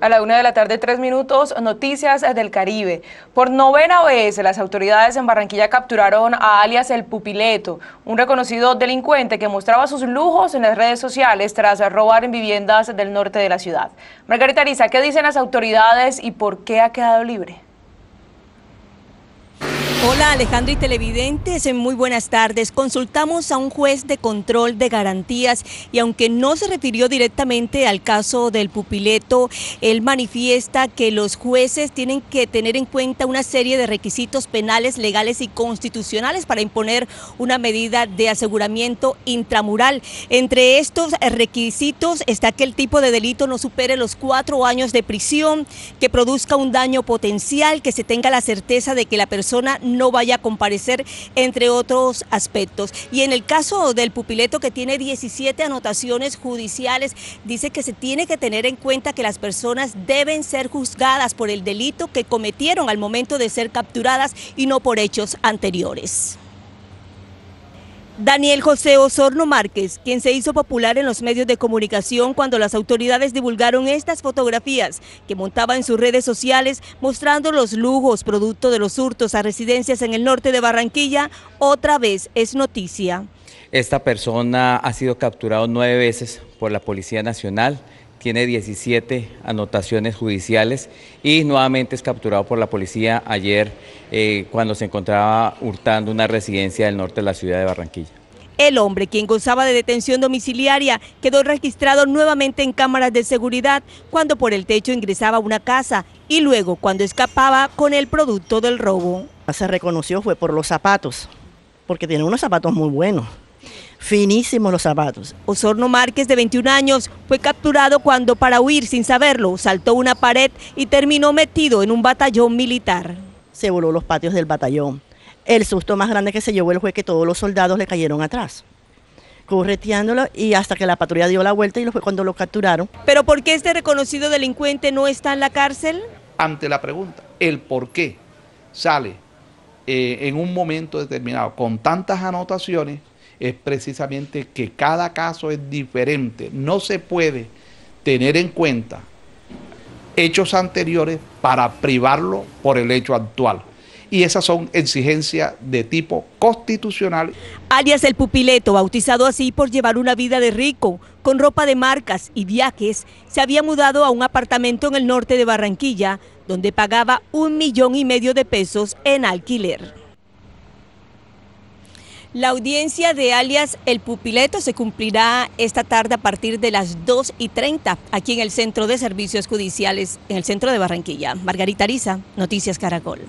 A la una de la tarde, tres minutos, noticias del Caribe. Por novena vez, las autoridades en Barranquilla capturaron a alias El Pupileto, un reconocido delincuente que mostraba sus lujos en las redes sociales tras robar en viviendas del norte de la ciudad. Margarita Arisa, ¿qué dicen las autoridades y por qué ha quedado libre? Hola Alejandro y televidentes, eh, muy buenas tardes. Consultamos a un juez de control de garantías y aunque no se refirió directamente al caso del pupileto, él manifiesta que los jueces tienen que tener en cuenta una serie de requisitos penales, legales y constitucionales para imponer una medida de aseguramiento intramural. Entre estos eh, requisitos está que el tipo de delito no supere los cuatro años de prisión, que produzca un daño potencial, que se tenga la certeza de que la persona no no vaya a comparecer, entre otros aspectos. Y en el caso del pupileto que tiene 17 anotaciones judiciales, dice que se tiene que tener en cuenta que las personas deben ser juzgadas por el delito que cometieron al momento de ser capturadas y no por hechos anteriores. Daniel José Osorno Márquez, quien se hizo popular en los medios de comunicación cuando las autoridades divulgaron estas fotografías que montaba en sus redes sociales mostrando los lujos producto de los hurtos a residencias en el norte de Barranquilla, otra vez es noticia. Esta persona ha sido capturado nueve veces por la Policía Nacional, tiene 17 anotaciones judiciales y nuevamente es capturado por la policía ayer eh, cuando se encontraba hurtando una residencia del norte de la ciudad de Barranquilla. El hombre, quien gozaba de detención domiciliaria, quedó registrado nuevamente en cámaras de seguridad cuando por el techo ingresaba a una casa y luego cuando escapaba con el producto del robo. Se reconoció fue por los zapatos, porque tiene unos zapatos muy buenos. Finísimos los zapatos. Osorno Márquez, de 21 años, fue capturado cuando para huir sin saberlo saltó una pared y terminó metido en un batallón militar. Se voló los patios del batallón. El susto más grande que se llevó el fue que todos los soldados le cayeron atrás correteándolo y hasta que la patrulla dio la vuelta y lo fue cuando lo capturaron. ¿Pero por qué este reconocido delincuente no está en la cárcel? Ante la pregunta, el por qué sale eh, en un momento determinado con tantas anotaciones es precisamente que cada caso es diferente. No se puede tener en cuenta hechos anteriores para privarlo por el hecho actual. Y esas son exigencias de tipo constitucional. Alias el Pupileto, bautizado así por llevar una vida de rico, con ropa de marcas y viajes, se había mudado a un apartamento en el norte de Barranquilla, donde pagaba un millón y medio de pesos en alquiler. La audiencia de alias El Pupileto se cumplirá esta tarde a partir de las 2 y 30 aquí en el Centro de Servicios Judiciales, en el centro de Barranquilla. Margarita riza Noticias Caracol.